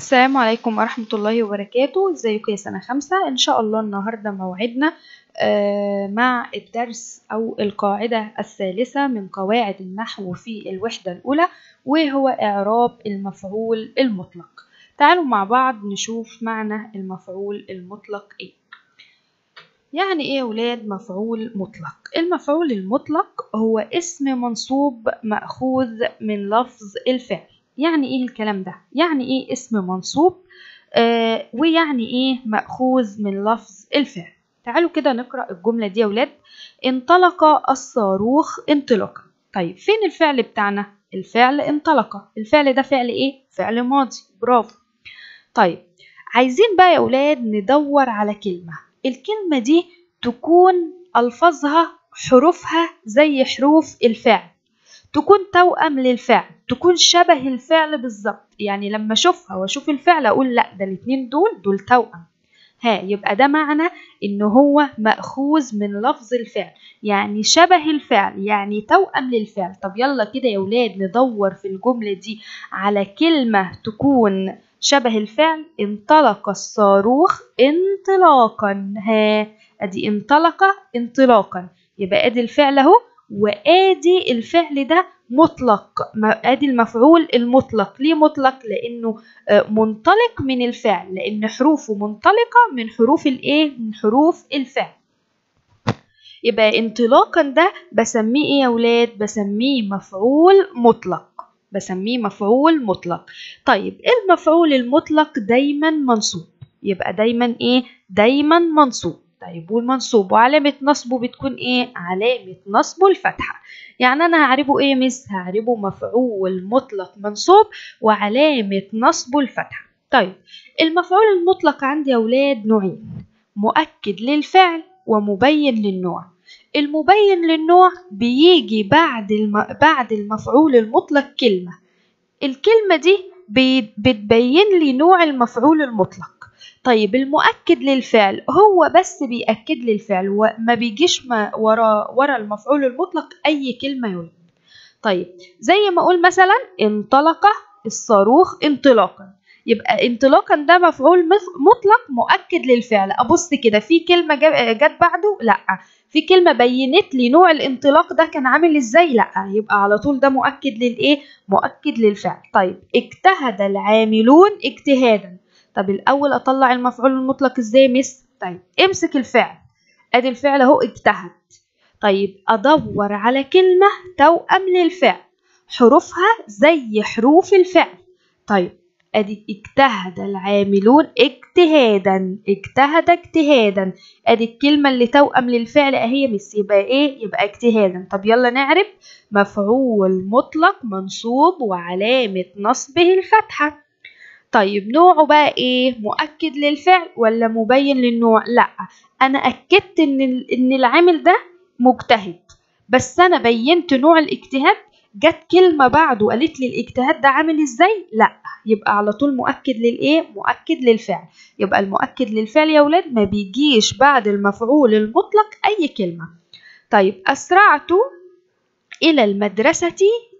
السلام عليكم ورحمة الله وبركاته ازيكم يا سنة خمسة ان شاء الله النهاردة موعدنا آه، مع الدرس او القاعدة الثالثة من قواعد النحو في الوحدة الاولى وهو اعراب المفعول المطلق تعالوا مع بعض نشوف معنى المفعول المطلق ايه يعني ايه يا ولاد مفعول مطلق المفعول المطلق هو اسم منصوب مأخوذ من لفظ الفعل يعني ايه الكلام ده يعني ايه اسم منصوب آه ويعني ايه مأخوذ من لفظ الفعل تعالوا كده نقرأ الجملة دي يا ولاد انطلق الصاروخ انطلاقا طيب فين الفعل بتاعنا الفعل انطلق الفعل ده فعل ايه فعل ماضي برافو طيب عايزين بقى يا ولاد ندور على كلمة الكلمة دي تكون ألفاظها حروفها زي حروف الفعل تكون توأم للفعل تكون شبه الفعل بالظبط يعني لما اشوفها واشوف الفعل اقول لا ده الاتنين دول دول توأم ها يبقى ده معنى ان هو مأخوذ من لفظ الفعل يعني شبه الفعل يعني توأم للفعل طب يلا كده يا ولاد ندور في الجملة دي على كلمة تكون شبه الفعل انطلق الصاروخ انطلاقا ها ادي انطلق انطلاقا يبقى ادي الفعل اهو وادي الفعل ده مطلق ادي المفعول المطلق ليه مطلق لانه آه، منطلق من الفعل لان حروفه منطلقه من حروف الايه من حروف الفعل يبقى انطلاقا ده بسميه ايه يا ولاد بسميه مفعول مطلق بسميه مفعول مطلق طيب إيه المفعول المطلق دايما منصوب يبقى دايما ايه دايما منصوب طيب والمنصوب وعلامة نصبه بتكون ايه علامة نصبه الفتحة يعني انا هعربه ايه مس هعربه مفعول مطلق منصوب وعلامة نصبه الفتحة طيب المفعول المطلق عندي يا ولاد نوعين مؤكد للفعل ومبين للنوع المبين للنوع بيجي بعد الم... بعد المفعول المطلق كلمة الكلمة دي بتبين لي نوع المفعول المطلق طيب المؤكد للفعل هو بس بيأكد للفعل الفعل وما بيجيش ما ورا ورا المفعول المطلق أي كلمة يقول طيب زي ما أقول مثلا انطلق الصاروخ انطلاقا يبقى انطلاقا ده مفعول مطلق مؤكد للفعل ابص كده في كلمه جت بعده لا في كلمه بينت لي نوع الانطلاق ده كان عامل ازاي لا يبقى على طول ده مؤكد للايه مؤكد للفعل طيب اجتهد العاملون اجتهادا طب الأول أطلع المفعول المطلق إزاي مس طيب امسك الفعل أدي الفعل أهو اجتهد طيب أدور على كلمة توأم للفعل حروفها زي حروف الفعل طيب أدي اجتهد العاملون اجتهادا اجتهد اجتهادا أدي الكلمة اللي توأم للفعل أهي مس يبقى إيه يبقى اجتهادا طب يلا نعرف مفعول مطلق منصوب وعلامة نصبه الفتحة طيب نوعه بقى ايه مؤكد للفعل ولا مبين للنوع لا انا اكدت ان ان العامل ده مجتهد بس انا بينت نوع الاجتهاد جت كلمه بعده قالت لي الاجتهاد ده عامل ازاي لا يبقى على طول مؤكد للايه مؤكد للفعل يبقى المؤكد للفعل يا ولاد ما بيجيش بعد المفعول المطلق اي كلمه طيب اسرعت الى المدرسه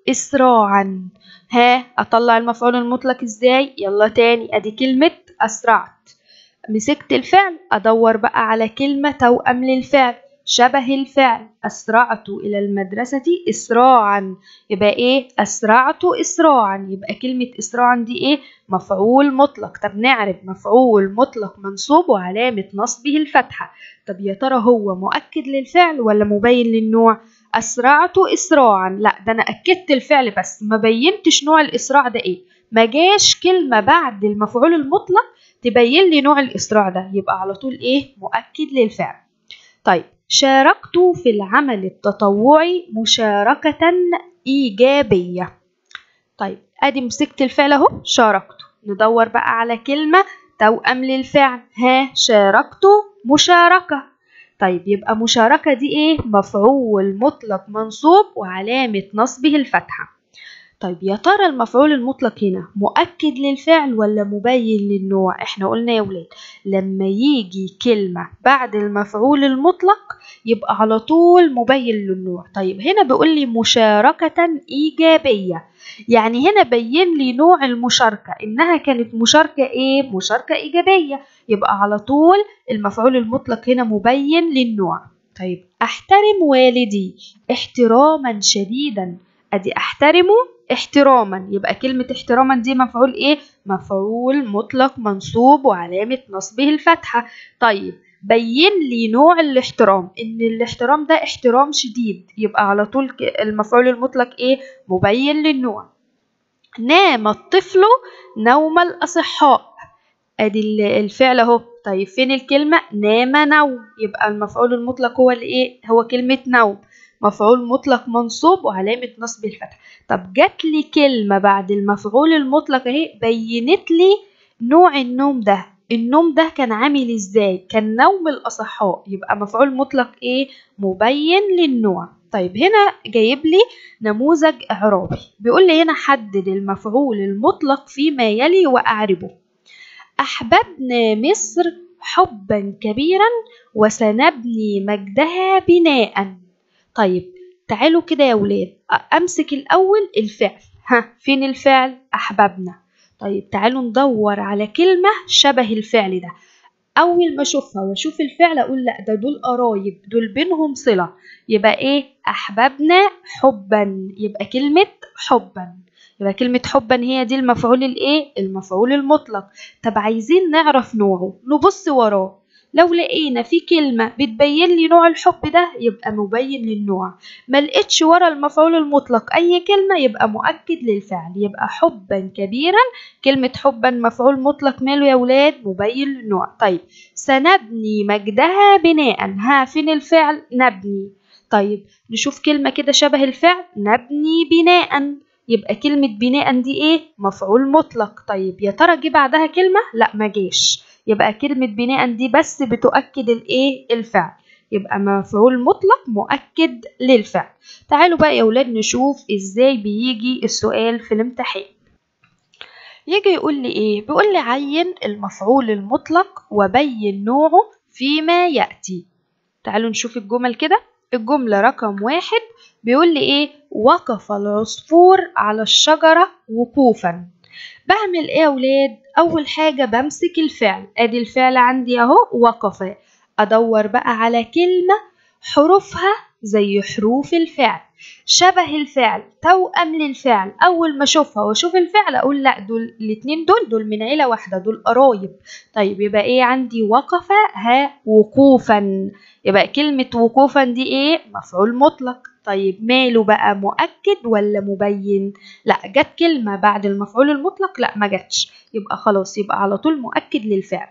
إسراعا ها أطلع المفعول المطلق إزاي يلا تاني أدي كلمة أسرعت مسكت الفعل أدور بقى على كلمة توأم للفعل شبه الفعل أسرعت إلى المدرسة إسراعا يبقى إيه أسرعت إسراعا يبقى كلمة إسراعا دي إيه مفعول مطلق طب نعرف مفعول مطلق منصوب وعلامة نصبه الفتحة طب يا ترى هو مؤكد للفعل ولا مبين للنوع أسرعت إسراعا لا ده أنا أكدت الفعل بس ما بينتش نوع الإسراع ده إيه ما جاش كلمة بعد المفعول المطلق تبين لي نوع الإسراع ده يبقى على طول إيه مؤكد للفعل طيب شاركت في العمل التطوعي مشاركة إيجابية طيب أدي مسكت الفعل أهو شاركت ندور بقى على كلمة توأم للفعل ها شاركت مشاركة طيب يبقى مشاركة دي إيه؟ مفعول مطلق منصوب وعلامة نصبه الفتحة طيب يا ترى المفعول المطلق هنا مؤكد للفعل ولا مبين للنوع احنا قلنا يا ولاد لما يجي كلمة بعد المفعول المطلق يبقى على طول مبين للنوع طيب هنا بيقول لي مشاركة إيجابية يعني هنا بين لي نوع المشاركة إنها كانت مشاركة إيه؟ مشاركة إيجابية يبقى على طول المفعول المطلق هنا مبين للنوع طيب أحترم والدي احتراما شديدا أدي أحترمه احتراما يبقى كلمة احتراما دي مفعول إيه؟ مفعول مطلق منصوب وعلامة نصبه الفتحة طيب بين لي نوع الاحترام ان الاحترام ده احترام شديد يبقى على طول المفعول المطلق ايه مبين للنوع نام الطفل نوم الاصحاء ادي الفعل اهو طيب فين الكلمه نام نوم يبقى المفعول المطلق هو اللي ايه هو كلمه نوم مفعول مطلق منصوب وعلامه نصب الفتحه طب جات لي كلمه بعد المفعول المطلق اهي بينت لي نوع النوم ده النوم ده كان عامل ازاي كان نوم الاصحاء يبقى مفعول مطلق ايه مبين للنوع طيب هنا جايب لي نموذج اعرابي بيقول لي هنا حدد المفعول المطلق فيما يلي واعربه أحببنا مصر حبا كبيرا وسنبني مجدها بناء طيب تعالوا كده يا ولاد أمسك الأول الفعل ها فين الفعل أحببنا طيب تعالوا ندور على كلمة شبه الفعل ده أول ما أشوفها وأشوف الفعل أقول لأ ده دول قرايب دول بينهم صلة يبقى إيه أحببنا حبا يبقى كلمة حبا يبقى كلمة حبا هي دي المفعول الايه المفعول المطلق طب عايزين نعرف نوعه نبص وراه لو لقينا في كلمة بتبين لي نوع الحب ده يبقى مبين للنوع ما لقيتش ورا المفعول المطلق أي كلمة يبقى مؤكد للفعل يبقى حبا كبيرا كلمة حبا مفعول مطلق ماله يا ولاد مبين للنوع طيب سنبني مجدها بناء ها فين الفعل نبني طيب نشوف كلمة كده شبه الفعل نبني بناء يبقى كلمة بناء دي ايه؟ مفعول مطلق طيب يا ترى جه بعدها كلمة؟ لا ما جيش يبقى كلمة بناء دي بس بتؤكد الايه؟ الفعل يبقى مفعول مطلق مؤكد للفعل تعالوا بقى يا ولاد نشوف ازاي بيجي السؤال في الامتحان يجي يقول لي ايه بيقول لي عين المفعول المطلق وبين نوعه فيما ياتي تعالوا نشوف الجمل كده الجملة رقم واحد بيقول لي ايه وقف العصفور على الشجرة وقوفا بعمل ايه يا ولاد اول حاجة بمسك الفعل ادي الفعل عندي اهو وقف ادور بقى على كلمة حروفها زي حروف الفعل شبه الفعل توأم للفعل أول ما أشوفها وأشوف الفعل أقول لأ دول الاتنين دول دول من عيلة واحدة دول قرايب طيب يبقى إيه عندي وقف ها وقوفا يبقى كلمة وقوفا دي إيه مفعول مطلق طيب ماله بقى مؤكد ولا مبين لا جت كلمة بعد المفعول المطلق لا ما جاتش يبقى خلاص يبقى على طول مؤكد للفعل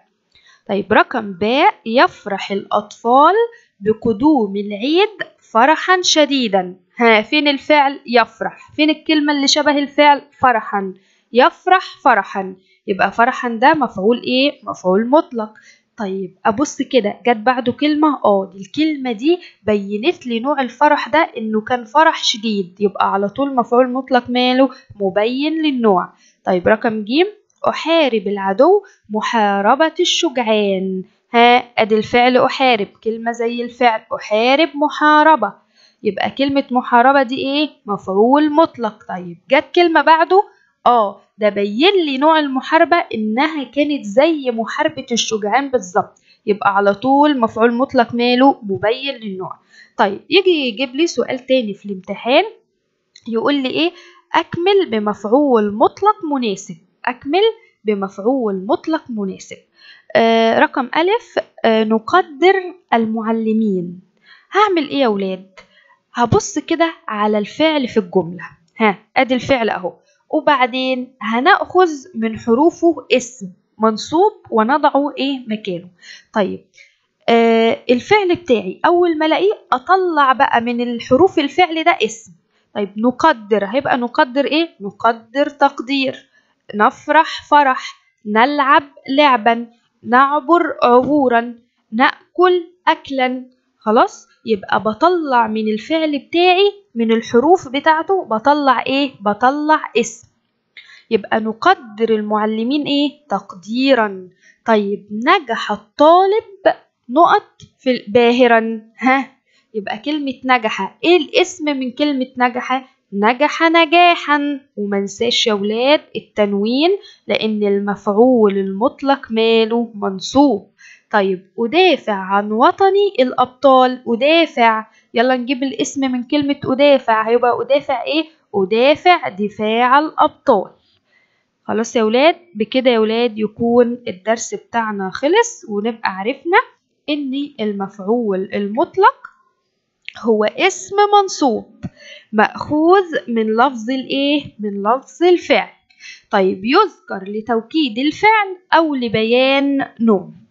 طيب رقم باء يفرح الأطفال بقدوم العيد فرحا شديدا ها فين الفعل يفرح فين الكلمة اللي شبه الفعل فرحا يفرح فرحا يبقى فرحا ده مفعول ايه مفعول مطلق طيب ابص كده جت بعده كلمه اه دي الكلمه دي بينت لي نوع الفرح ده انه كان فرح شديد يبقى على طول مفعول مطلق ماله مبين للنوع طيب رقم ج احارب العدو محاربه الشجعان ها ادي الفعل احارب كلمه زي الفعل احارب محاربه يبقى كلمه محاربه دي ايه مفعول مطلق طيب جت كلمه بعده اه ده بين لي نوع المحاربه انها كانت زي محاربه الشجعان بالظبط يبقى على طول مفعول مطلق ماله مبين للنوع طيب يجي يجيب لي سؤال تاني في الامتحان يقول لي ايه اكمل بمفعول مطلق مناسب اكمل بمفعول مطلق مناسب آه، رقم ألف آه، نقدر المعلمين هعمل إيه يا ولاد؟ هبص كده على الفعل في الجملة ها أدي الفعل أهو وبعدين هنأخذ من حروفه اسم منصوب ونضعه إيه مكانه طيب آه الفعل بتاعي أول ما ألاقيه أطلع بقى من الحروف الفعل ده اسم طيب نقدر هيبقى نقدر إيه؟ نقدر تقدير نفرح فرح نلعب لعبا نعبر عبورا نأكل أكلا خلاص يبقى بطلع من الفعل بتاعي من الحروف بتاعته بطلع ايه بطلع اسم يبقى نقدر المعلمين ايه تقديرا طيب نجح الطالب نقط في باهرا ها يبقى كلمة نجح ايه الاسم من كلمة نجح نجح نجاحا ومنساش يا ولاد التنوين لأن المفعول المطلق ماله منصوب طيب أدافع عن وطني الأبطال أدافع يلا نجيب الاسم من كلمة أدافع هيبقى أدافع إيه؟ أدافع دفاع الأبطال خلاص يا ولاد بكده يا ولاد يكون الدرس بتاعنا خلص ونبقى عرفنا إن المفعول المطلق هو اسم منصوب مأخوذ من لفظ الإيه؟ من لفظ الفعل طيب يذكر لتوكيد الفعل أو لبيان نوع